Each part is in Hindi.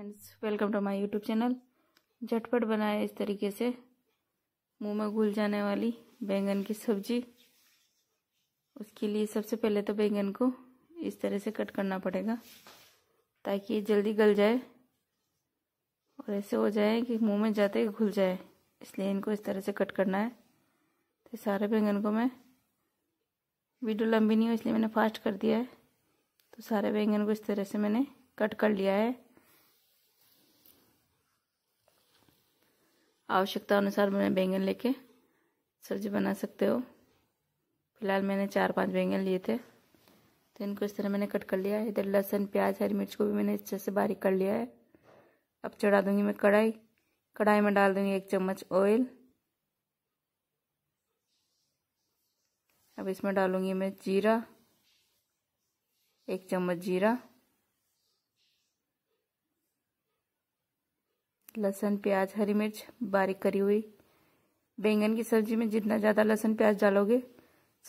friends welcome to my YouTube channel झटपट बनाया इस तरीके से मुंह में घुल जाने वाली बैंगन की सब्जी उसके लिए सबसे पहले तो बैंगन को इस तरह से कट करना पड़ेगा ताकि ये जल्दी गल जाए और ऐसे हो जाए कि मुंह में जाते ही घुल जाए इसलिए इनको इस तरह से कट करना है तो सारे बैंगन को मैं वीडियो लंबी नहीं हो इसलिए मैंने फास्ट कर दिया है तो सारे बैंगन को इस तरह से मैंने कट कर लिया है आवश्यकता अनुसार मैं बैंगन लेके सब्जी बना सकते हो फिलहाल मैंने चार पांच बैंगन लिए थे तो इनको इस तरह मैंने कट कर लिया है इधर लहसुन प्याज हरी मिर्च को भी मैंने अच्छे से बारीक कर लिया है अब चढ़ा दूंगी मैं कढ़ाई कढ़ाई में डाल दूंगी एक चम्मच ऑयल अब इसमें डालूंगी मैं जीरा एक चम्मच जीरा लहसुन प्याज हरी मिर्च बारीक करी हुई बैंगन की सब्जी में जितना ज़्यादा लहसुन प्याज डालोगे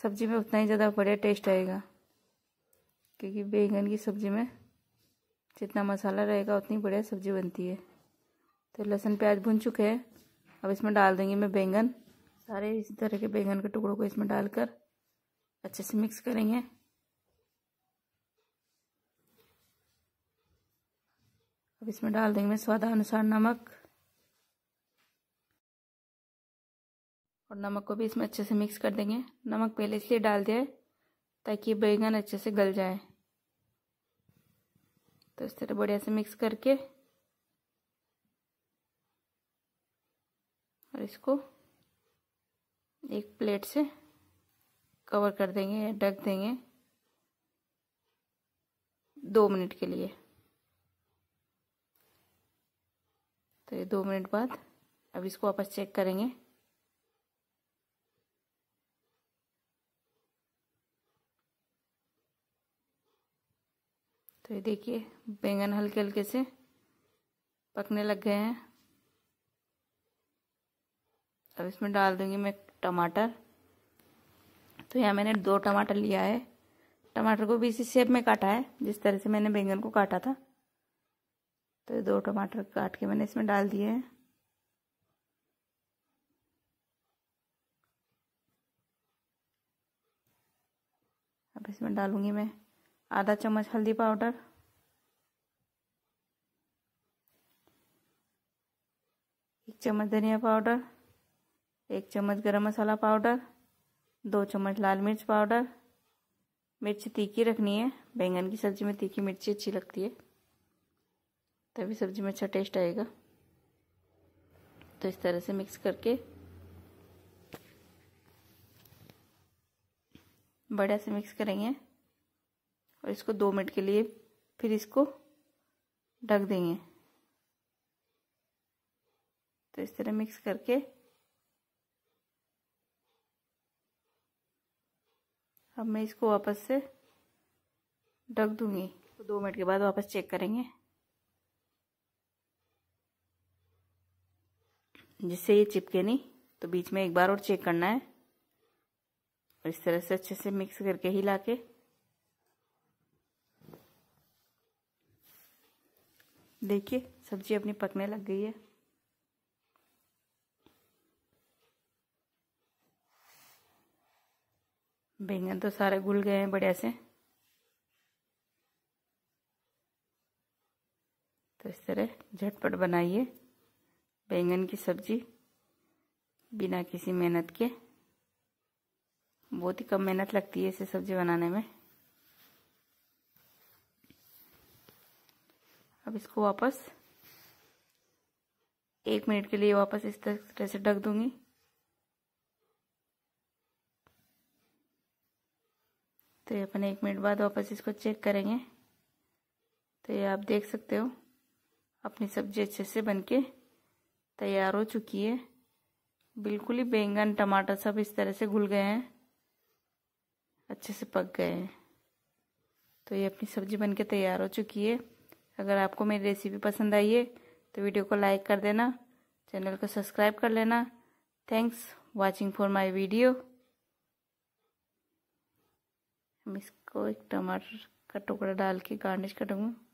सब्जी में उतना ही ज़्यादा बढ़िया टेस्ट आएगा क्योंकि बैंगन की सब्जी में जितना मसाला रहेगा उतनी बढ़िया सब्जी बनती है तो लहसुन प्याज भुन चुके हैं अब इसमें डाल देंगे मैं बैंगन सारे इसी तरह के बैंगन के टुकड़ों को इसमें डालकर अच्छे से मिक्स करेंगे इसमें डाल देंगे स्वादानुसार नमक और नमक को भी इसमें अच्छे से मिक्स कर देंगे नमक पहले इसलिए डाल दिया है ताकि बैंगन अच्छे से गल जाए तो इस तरह बढ़िया से मिक्स करके और इसको एक प्लेट से कवर कर देंगे या ढक देंगे दो मिनट के लिए तो ये दो मिनट बाद अब इसको वापस चेक करेंगे तो ये देखिए बैंगन हल्के हल्के से पकने लग गए हैं अब इसमें डाल दूंगी मैं टमाटर तो यहाँ मैंने दो टमाटर लिया है टमाटर को भी इसी शेप में काटा है जिस तरह से मैंने बैंगन को काटा था तो दो टमाटर काट के मैंने इसमें डाल दिए हैं अब इसमें डालूंगी मैं आधा चम्मच हल्दी पाउडर एक चम्मच धनिया पाउडर एक चम्मच गरम मसाला पाउडर दो चम्मच लाल मिर्च पाउडर मिर्च तीखी रखनी है बैंगन की सब्जी में तीखी मिर्ची अच्छी लगती है तभी सब्जी में अच्छा टेस्ट आएगा तो इस तरह से मिक्स करके बढ़िया से मिक्स करेंगे और इसको दो मिनट के लिए फिर इसको ढक देंगे तो इस तरह मिक्स करके अब मैं इसको वापस से ढक दूंगी तो दो मिनट के बाद वापस चेक करेंगे जिससे ये चिपके नहीं तो बीच में एक बार और चेक करना है और इस तरह से अच्छे से मिक्स करके हिला के देखिए सब्जी अपनी पकने लग गई है बैंगन तो सारे घुल गए हैं बढ़िया से तो इस तरह झटपट बनाइए बैंगन की सब्जी बिना किसी मेहनत के बहुत ही कम मेहनत लगती है इसे सब्जी बनाने में अब इसको वापस एक मिनट के लिए वापस इस तरह से ढक दूंगी तो ये अपन एक मिनट बाद वापस इसको चेक करेंगे तो ये आप देख सकते हो अपनी सब्जी अच्छे से बनके तैयार हो चुकी है बिल्कुल ही बैंगन टमाटर सब इस तरह से घुल गए हैं अच्छे से पक गए हैं तो ये अपनी सब्जी बनके तैयार हो चुकी है अगर आपको मेरी रेसिपी पसंद आई है तो वीडियो को लाइक कर देना चैनल को सब्सक्राइब कर लेना thanks watching for my video हम इसको एक टमाटर का टुकड़ा डाल के गार्निश करूँगा